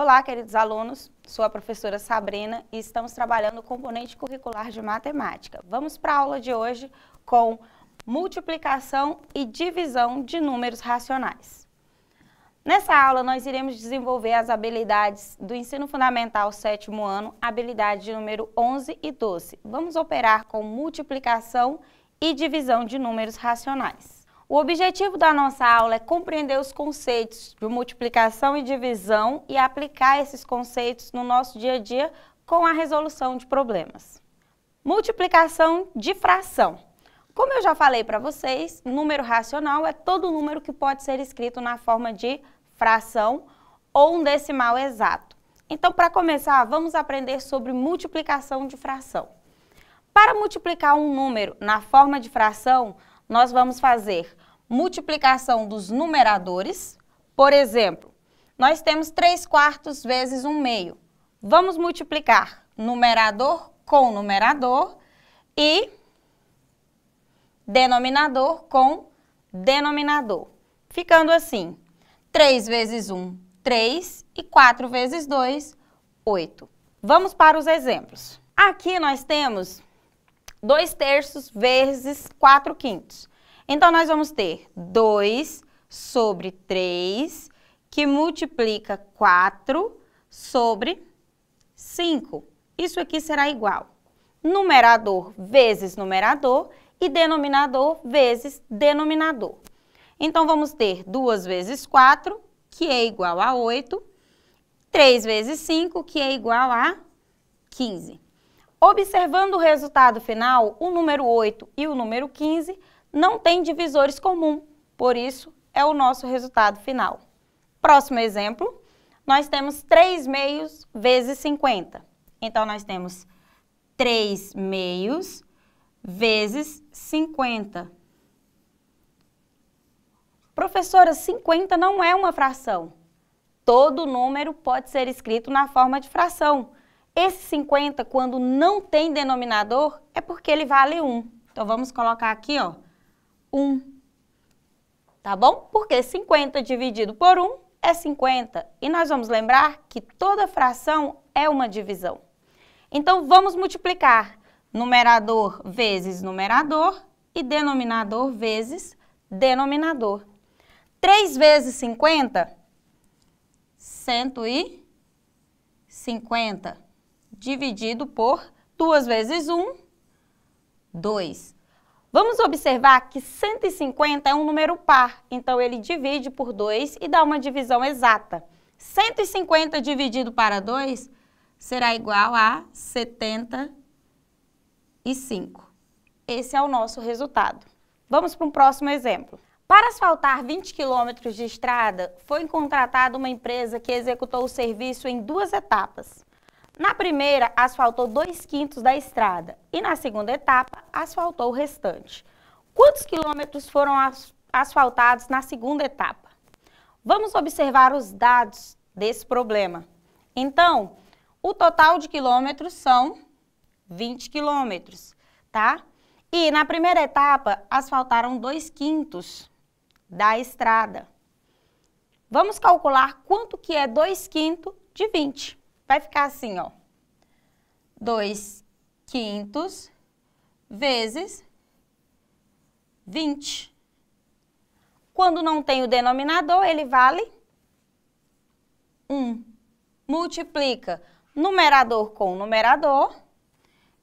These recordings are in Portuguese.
Olá, queridos alunos, sou a professora Sabrina e estamos trabalhando o componente curricular de matemática. Vamos para a aula de hoje com multiplicação e divisão de números racionais. Nessa aula, nós iremos desenvolver as habilidades do ensino fundamental sétimo ano, habilidade número 11 e 12. Vamos operar com multiplicação e divisão de números racionais. O objetivo da nossa aula é compreender os conceitos de multiplicação e divisão e aplicar esses conceitos no nosso dia a dia com a resolução de problemas. Multiplicação de fração. Como eu já falei para vocês, número racional é todo número que pode ser escrito na forma de fração ou um decimal exato. Então, para começar, vamos aprender sobre multiplicação de fração. Para multiplicar um número na forma de fração, nós vamos fazer multiplicação dos numeradores. Por exemplo, nós temos 3 quartos vezes 1 meio. Vamos multiplicar numerador com numerador e denominador com denominador. Ficando assim, 3 vezes 1, 3 e 4 vezes 2, 8. Vamos para os exemplos. Aqui nós temos 2 terços vezes 4 quintos. Então, nós vamos ter 2 sobre 3, que multiplica 4 sobre 5. Isso aqui será igual numerador vezes numerador e denominador vezes denominador. Então, vamos ter 2 vezes 4, que é igual a 8, 3 vezes 5, que é igual a 15. Observando o resultado final, o número 8 e o número 15 não tem divisores comum, por isso é o nosso resultado final. Próximo exemplo, nós temos 3 meios vezes 50. Então, nós temos 3 meios vezes 50. Professora, 50 não é uma fração. Todo número pode ser escrito na forma de fração. Esse 50, quando não tem denominador, é porque ele vale 1. Então, vamos colocar aqui, ó, 1. Tá bom? Porque 50 dividido por 1 é 50. E nós vamos lembrar que toda fração é uma divisão. Então, vamos multiplicar numerador vezes numerador e denominador vezes denominador. 3 vezes 50, 150, dividido por 2 vezes 1, 2. Vamos observar que 150 é um número par, então ele divide por 2 e dá uma divisão exata. 150 dividido para 2 será igual a 75. Esse é o nosso resultado. Vamos para um próximo exemplo. Para asfaltar 20 quilômetros de estrada, foi contratada uma empresa que executou o serviço em duas etapas. Na primeira, asfaltou dois quintos da estrada e na segunda etapa, asfaltou o restante. Quantos quilômetros foram asfaltados na segunda etapa? Vamos observar os dados desse problema. Então, o total de quilômetros são 20 quilômetros, tá? E na primeira etapa, asfaltaram dois quintos da estrada. Vamos calcular quanto que é 2 quintos de 20 vai ficar assim, ó. 2 quintos vezes 20. Quando não tem o denominador, ele vale 1. Multiplica numerador com numerador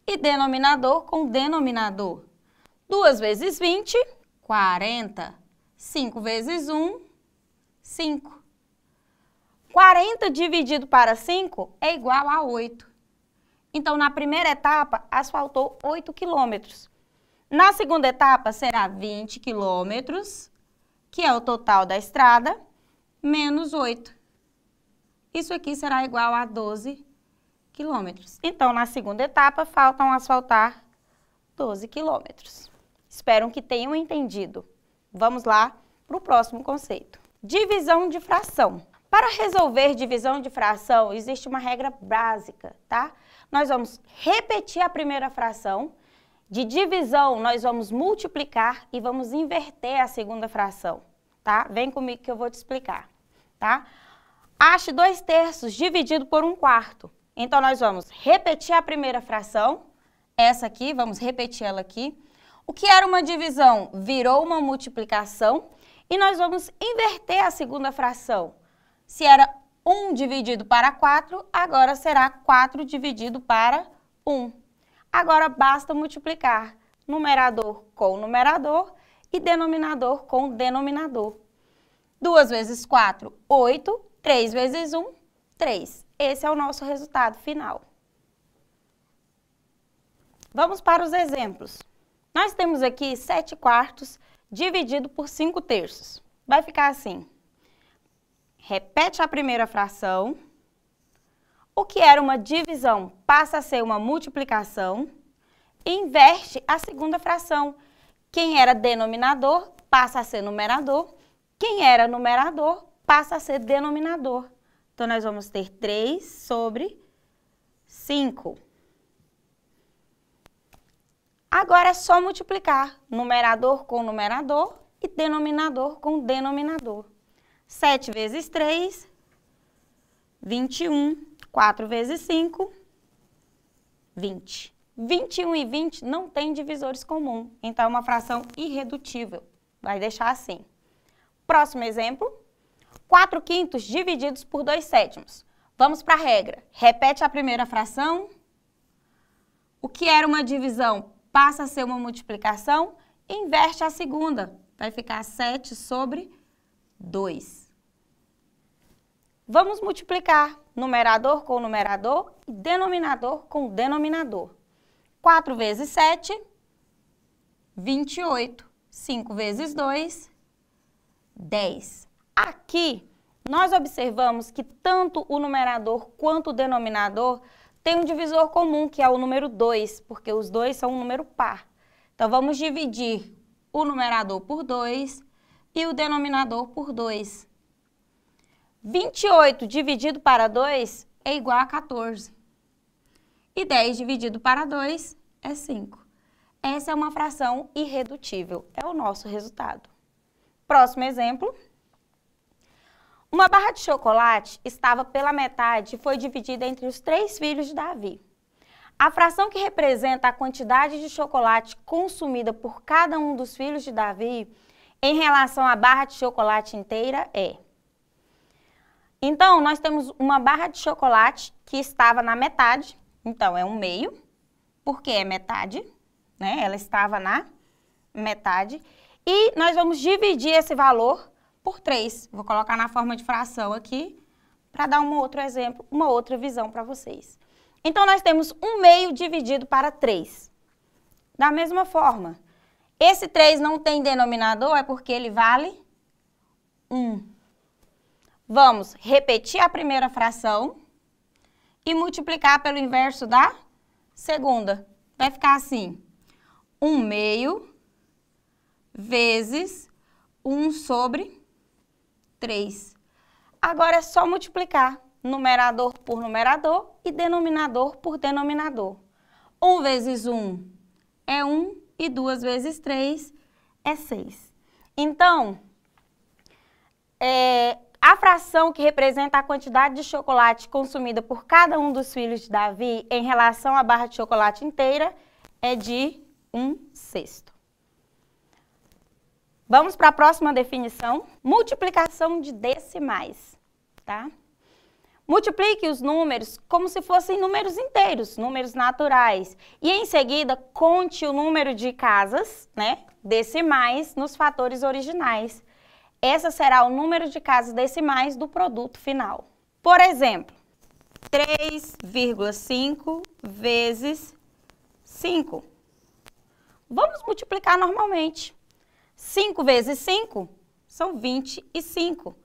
e denominador com denominador. 2 vezes 20, 40. 5 vezes 1, 5. 40 dividido para 5 é igual a 8. Então, na primeira etapa, asfaltou 8 quilômetros. Na segunda etapa, será 20 quilômetros, que é o total da estrada, menos 8. Isso aqui será igual a 12 quilômetros. Então, na segunda etapa, faltam asfaltar 12 quilômetros. Espero que tenham entendido. Vamos lá para o próximo conceito. Divisão de fração. Para resolver divisão de fração, existe uma regra básica, tá? Nós vamos repetir a primeira fração. De divisão, nós vamos multiplicar e vamos inverter a segunda fração, tá? Vem comigo que eu vou te explicar, tá? Ache 2 terços dividido por 1 um quarto. Então, nós vamos repetir a primeira fração, essa aqui, vamos repetir ela aqui. O que era uma divisão virou uma multiplicação e nós vamos inverter a segunda fração. Se era 1 dividido para 4, agora será 4 dividido para 1. Agora basta multiplicar numerador com numerador e denominador com denominador. 2 vezes 4, 8. 3 vezes 1, 3. Esse é o nosso resultado final. Vamos para os exemplos. Nós temos aqui 7 quartos dividido por 5 terços. Vai ficar assim repete a primeira fração. O que era uma divisão passa a ser uma multiplicação. Inverte a segunda fração. Quem era denominador passa a ser numerador. Quem era numerador passa a ser denominador. Então, nós vamos ter 3 sobre 5. Agora é só multiplicar numerador com numerador e denominador com denominador. 7 vezes 3, 21. 4 vezes 5, 20. 21 e 20 não tem divisores comum, então é uma fração irredutível. Vai deixar assim. Próximo exemplo. 4 quintos divididos por 2 sétimos. Vamos para a regra. Repete a primeira fração. O que era uma divisão passa a ser uma multiplicação. Inverte a segunda. Vai ficar 7 sobre 2. Vamos multiplicar numerador com numerador e denominador com denominador. 4 vezes 7, 28. 5 vezes 2, 10. Aqui, nós observamos que tanto o numerador quanto o denominador tem um divisor comum, que é o número 2, porque os dois são um número par. Então, vamos dividir o numerador por 2 e o denominador por 2. 28 dividido para 2 é igual a 14. E 10 dividido para 2 é 5. Essa é uma fração irredutível, é o nosso resultado. Próximo exemplo. Uma barra de chocolate estava pela metade e foi dividida entre os três filhos de Davi. A fração que representa a quantidade de chocolate consumida por cada um dos filhos de Davi em relação à barra de chocolate inteira, é. Então, nós temos uma barra de chocolate que estava na metade, então é um meio, porque é metade, né? Ela estava na metade. E nós vamos dividir esse valor por 3. Vou colocar na forma de fração aqui, para dar um outro exemplo, uma outra visão para vocês. Então, nós temos um meio dividido para 3. Da mesma forma, esse 3 não tem denominador, é porque ele vale 1. Vamos repetir a primeira fração e multiplicar pelo inverso da segunda. Vai ficar assim, 1 meio vezes 1 sobre 3. Agora é só multiplicar numerador por numerador e denominador por denominador. 1 vezes 1 é 1 e 2 vezes 3 é 6. Então, é, a fração que representa a quantidade de chocolate consumida por cada um dos filhos de Davi em relação à barra de chocolate inteira é de 1 sexto. Vamos para a próxima definição, multiplicação de decimais, tá? Multiplique os números como se fossem números inteiros, números naturais. E em seguida, conte o número de casas, né, decimais nos fatores originais. Essa será o número de casas decimais do produto final. Por exemplo, 3,5 vezes 5. Vamos multiplicar normalmente. 5 vezes 5 são 25.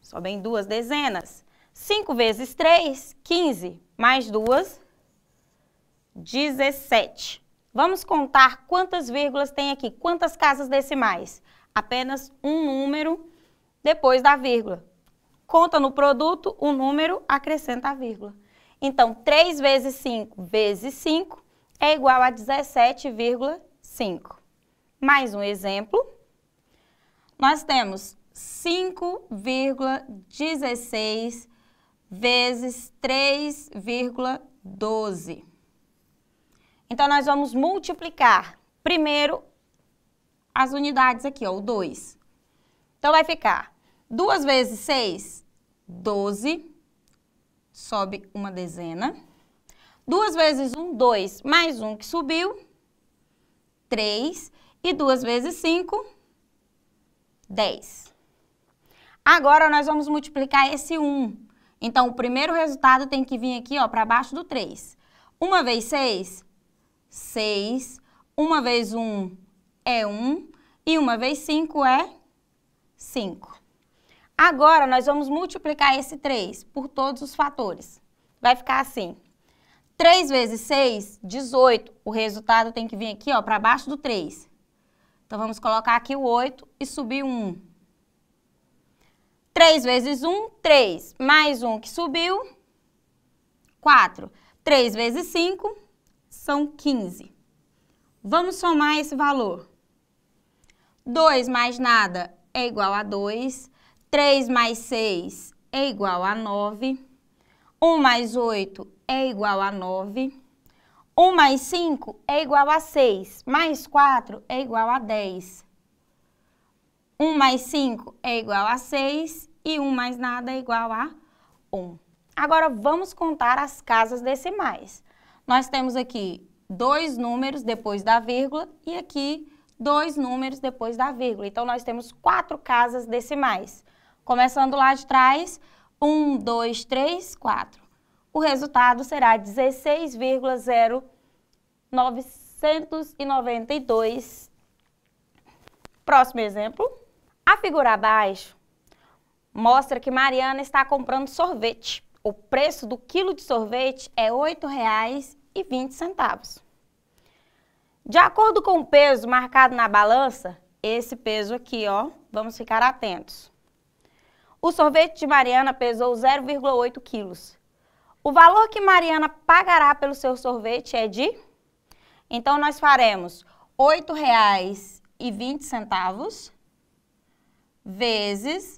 Sobem duas dezenas. 5 vezes 3, 15, mais 2, 17. Vamos contar quantas vírgulas tem aqui, quantas casas decimais. Apenas um número depois da vírgula. Conta no produto o um número, acrescenta a vírgula. Então, 3 vezes 5 vezes 5 é igual a 17,5. Mais um exemplo. Nós temos 5,16 vezes 3,12. Então, nós vamos multiplicar primeiro as unidades aqui, ó, o 2. Então, vai ficar 2 vezes 6, 12, sobe uma dezena. 2 vezes 1, 2, mais 1 um que subiu, 3. E 2 vezes 5, 10. Agora, nós vamos multiplicar esse 1. Um. Então, o primeiro resultado tem que vir aqui, ó, para baixo do 3. Uma vez 6, 6. Uma vez 1 é 1. e uma vez 5 é 5. Agora, nós vamos multiplicar esse 3 por todos os fatores. Vai ficar assim. 3 vezes 6, 18. O resultado tem que vir aqui, ó, para baixo do 3. Então, vamos colocar aqui o 8 e subir 1. 3 vezes 1, 3. Mais 1 que subiu, 4. 3 vezes 5 são 15. Vamos somar esse valor. 2 mais nada é igual a 2. 3 mais 6 é igual a 9. 1 mais 8 é igual a 9. 1 mais 5 é igual a 6. Mais 4 é igual a 10. 1 mais 5 é igual a 6 e 1 mais nada é igual a 1. Agora, vamos contar as casas decimais. Nós temos aqui dois números depois da vírgula e aqui dois números depois da vírgula. Então, nós temos quatro casas decimais. Começando lá de trás, 1, 2, 3, 4. O resultado será 16,0992. Próximo exemplo. A figura abaixo mostra que Mariana está comprando sorvete. O preço do quilo de sorvete é R$ 8,20. De acordo com o peso marcado na balança, esse peso aqui, ó, vamos ficar atentos. O sorvete de Mariana pesou 0,8 quilos. O valor que Mariana pagará pelo seu sorvete é de... Então, nós faremos R$ 8,20 vezes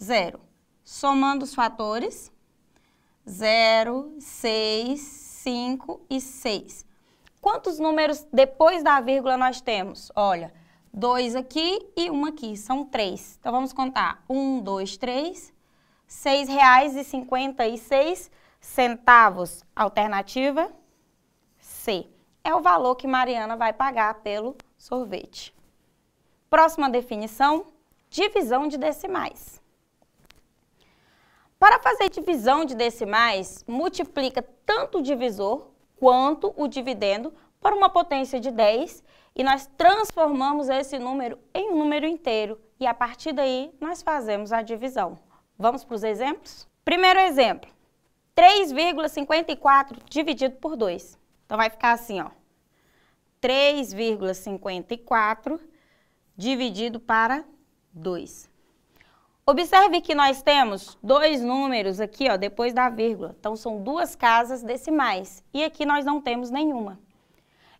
0. Somando os fatores, 0, 6, 5 e 6. Quantos números depois da vírgula nós temos? Olha, 2 aqui e um aqui, são 3. Então vamos contar, 1, 2, 3, seis reais e cinquenta centavos. Alternativa C. É o valor que Mariana vai pagar pelo sorvete. Próxima definição, divisão de decimais. Para fazer divisão de decimais, multiplica tanto o divisor quanto o dividendo por uma potência de 10 e nós transformamos esse número em um número inteiro e a partir daí nós fazemos a divisão. Vamos para os exemplos? Primeiro exemplo, 3,54 dividido por 2. Então vai ficar assim, ó. 3,54 dividido para 2. Observe que nós temos dois números aqui, ó, depois da vírgula. Então, são duas casas decimais. E aqui nós não temos nenhuma.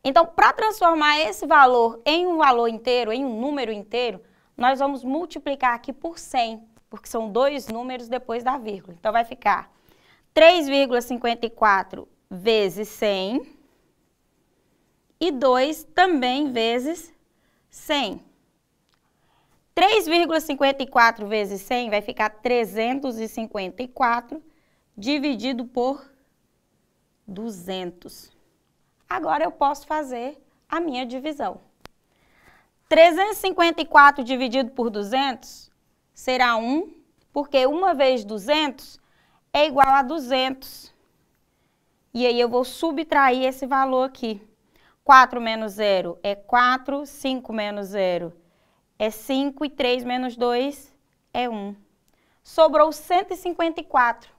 Então, para transformar esse valor em um valor inteiro, em um número inteiro, nós vamos multiplicar aqui por 100, porque são dois números depois da vírgula. Então, vai ficar 3,54 vezes 100 e 2 também vezes 100. 3,54 vezes 100 vai ficar 354 dividido por 200. Agora eu posso fazer a minha divisão. 354 dividido por 200 será 1, porque 1 vez 200 é igual a 200. E aí eu vou subtrair esse valor aqui. 4 menos 0 é 4, 5 menos 0 é é 5 e 3 menos 2 é 1. Sobrou 154.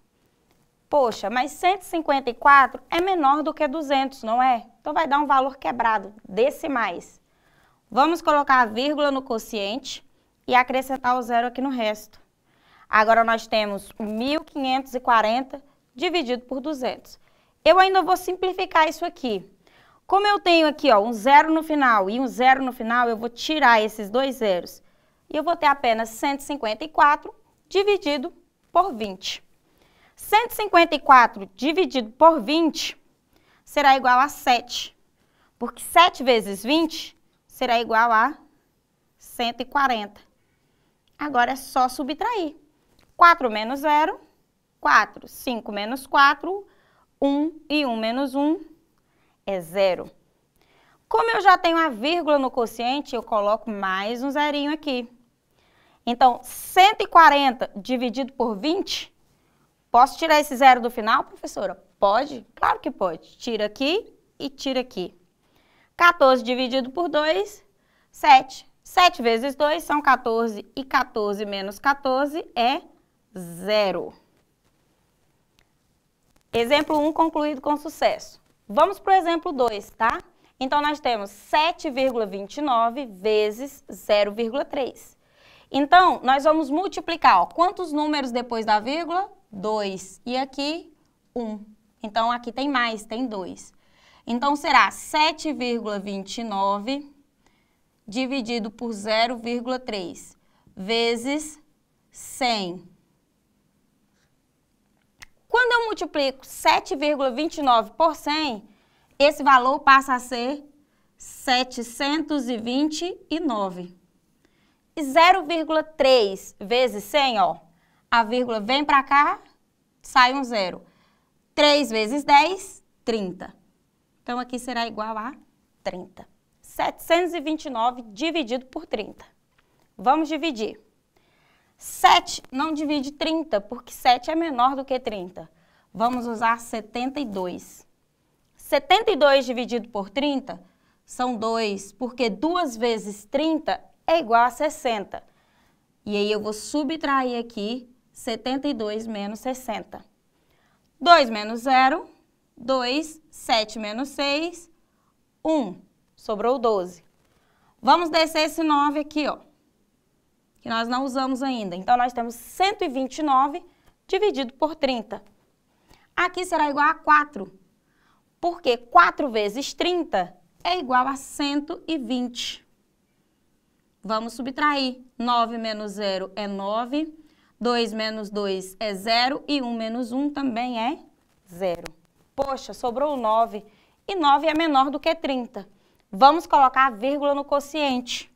Poxa, mas 154 é menor do que 200, não é? Então vai dar um valor quebrado, decimais. Vamos colocar a vírgula no quociente e acrescentar o zero aqui no resto. Agora nós temos 1540 dividido por 200. Eu ainda vou simplificar isso aqui. Como eu tenho aqui ó, um zero no final e um zero no final, eu vou tirar esses dois zeros. E eu vou ter apenas 154 dividido por 20. 154 dividido por 20 será igual a 7. Porque 7 vezes 20 será igual a 140. Agora é só subtrair. 4 menos 0, 4. 5 menos 4, 1. E 1 menos 1, é zero. Como eu já tenho a vírgula no quociente, eu coloco mais um zerinho aqui. Então, 140 dividido por 20, posso tirar esse zero do final, professora? Pode? Claro que pode. Tira aqui e tira aqui. 14 dividido por 2, 7. 7 vezes 2 são 14 e 14 menos 14 é zero. Exemplo 1 concluído com sucesso. Vamos para o exemplo 2, tá? Então, nós temos 7,29 vezes 0,3. Então, nós vamos multiplicar, ó, quantos números depois da vírgula? 2. E aqui, 1. Um. Então, aqui tem mais, tem 2. Então, será 7,29 dividido por 0,3 vezes 100. Quando eu multiplico 7,29 por 100, esse valor passa a ser 729. E 0,3 vezes 100, ó, a vírgula vem para cá, sai um zero. 3 vezes 10, 30. Então, aqui será igual a 30. 729 dividido por 30. Vamos dividir. 7 não divide 30, porque 7 é menor do que 30. Vamos usar 72. 72 dividido por 30 são 2, porque 2 vezes 30 é igual a 60. E aí eu vou subtrair aqui 72 menos 60. 2 menos 0, 2, 7 menos 6, 1. Sobrou 12. Vamos descer esse 9 aqui, ó que nós não usamos ainda. Então, nós temos 129 dividido por 30. Aqui será igual a 4, porque 4 vezes 30 é igual a 120. Vamos subtrair. 9 menos 0 é 9, 2 menos 2 é 0 e 1 menos 1 também é 0. Poxa, sobrou 9 e 9 é menor do que 30. Vamos colocar a vírgula no quociente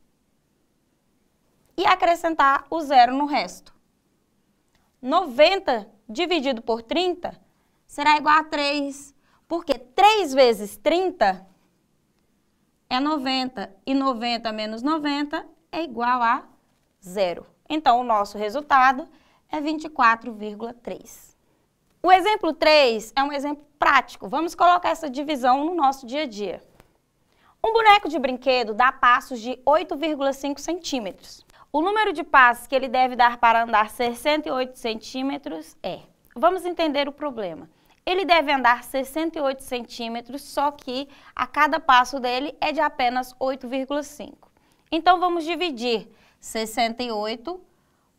e acrescentar o zero no resto. 90 dividido por 30 será igual a 3, porque 3 vezes 30 é 90, e 90 menos 90 é igual a zero. Então, o nosso resultado é 24,3. O exemplo 3 é um exemplo prático. Vamos colocar essa divisão no nosso dia a dia. Um boneco de brinquedo dá passos de 8,5 centímetros. O número de passos que ele deve dar para andar 68 centímetros é. Vamos entender o problema. Ele deve andar 68 centímetros, só que a cada passo dele é de apenas 8,5. Então vamos dividir 68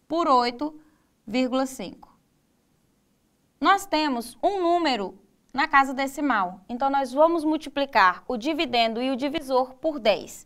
por 8,5. Nós temos um número na casa decimal, então nós vamos multiplicar o dividendo e o divisor por 10.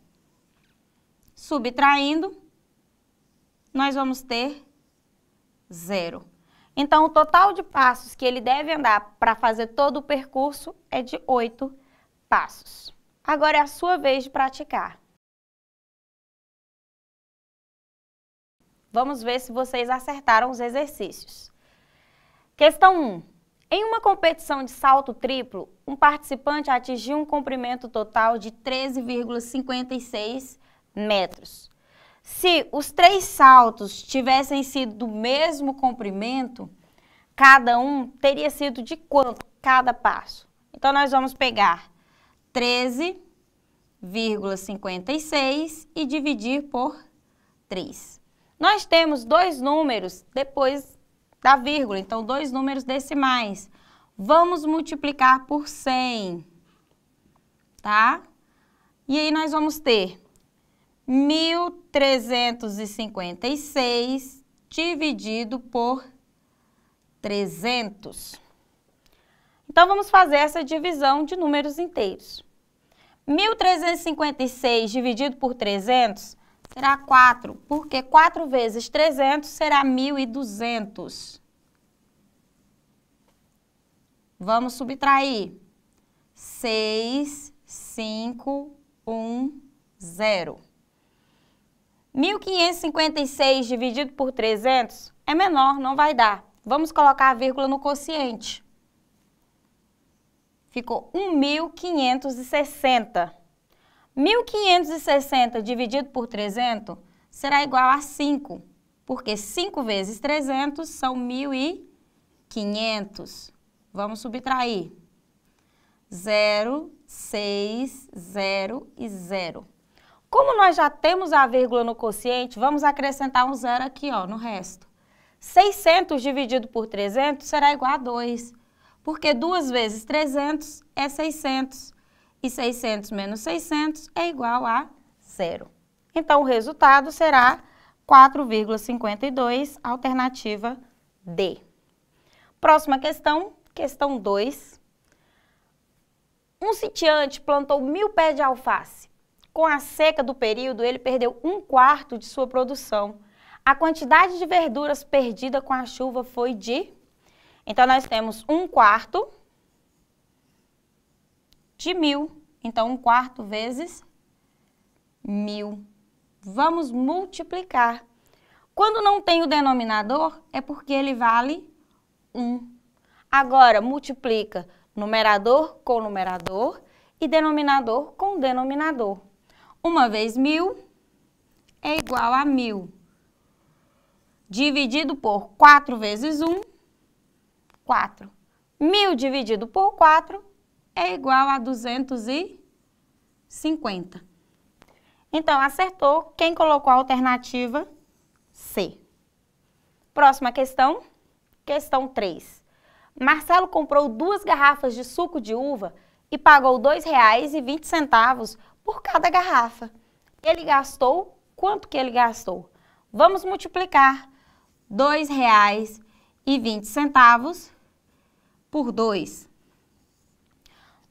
subtraindo, nós vamos ter zero. Então, o total de passos que ele deve andar para fazer todo o percurso é de oito passos. Agora é a sua vez de praticar. Vamos ver se vocês acertaram os exercícios. Questão 1. Em uma competição de salto triplo, um participante atingiu um comprimento total de 13,56 metros. Se os três saltos tivessem sido do mesmo comprimento, cada um teria sido de quanto cada passo? Então, nós vamos pegar 13,56 e dividir por 3. Nós temos dois números depois da vírgula, então dois números decimais. Vamos multiplicar por 100, tá? E aí nós vamos ter 1.356 dividido por 300. Então, vamos fazer essa divisão de números inteiros. 1.356 dividido por 300 será 4, porque 4 vezes 300 será 1.200. Vamos subtrair. 6, 5, 1, 0. 1.556 dividido por 300 é menor, não vai dar. Vamos colocar a vírgula no quociente. Ficou 1.560. 1.560 dividido por 300 será igual a 5, porque 5 vezes 300 são 1.500. Vamos subtrair. 0, 6, 0 e 0. Como nós já temos a vírgula no quociente, vamos acrescentar um zero aqui ó, no resto. 600 dividido por 300 será igual a 2, porque 2 vezes 300 é 600, e 600 menos 600 é igual a zero. Então, o resultado será 4,52, alternativa D. Próxima questão, questão 2. Um sitiante plantou mil pés de alface. Com a seca do período, ele perdeu um quarto de sua produção. A quantidade de verduras perdida com a chuva foi de... Então, nós temos um quarto de mil. Então, um quarto vezes mil. Vamos multiplicar. Quando não tem o denominador, é porque ele vale 1. Agora, multiplica numerador com numerador e denominador com denominador. 1 vez 1.000 é igual a 1.000. Dividido por 4 vezes 1, 4. 1.000 dividido por 4 é igual a 250. Então, acertou quem colocou a alternativa C. Próxima questão, questão 3. Marcelo comprou duas garrafas de suco de uva e pagou R$ 2,20 por cada garrafa. Ele gastou, quanto que ele gastou? Vamos multiplicar R$ 2,20 por 2.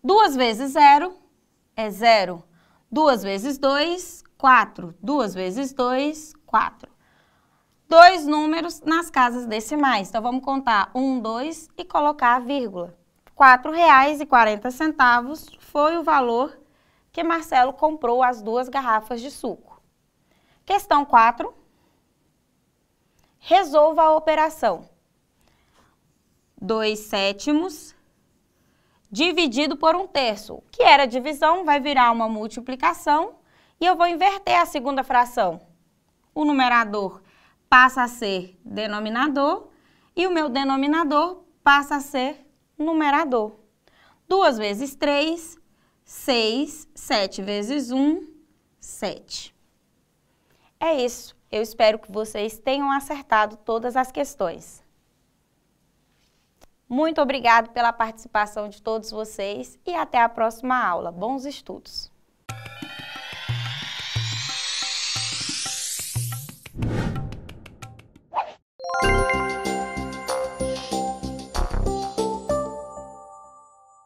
2 vezes 0 é 0. 2 vezes 2, 4. 2 vezes 2, 4. Dois números nas casas decimais. Então, vamos contar 1, 2 e colocar a vírgula. R$ 4,40 foi o valor que Marcelo comprou as duas garrafas de suco. Questão 4. Resolva a operação. 2 sétimos dividido por um terço. que era divisão vai virar uma multiplicação e eu vou inverter a segunda fração. O numerador passa a ser denominador e o meu denominador passa a ser numerador. 2 vezes 3 6, 7 vezes 1, 7. É isso. Eu espero que vocês tenham acertado todas as questões. Muito obrigado pela participação de todos vocês e até a próxima aula. Bons estudos!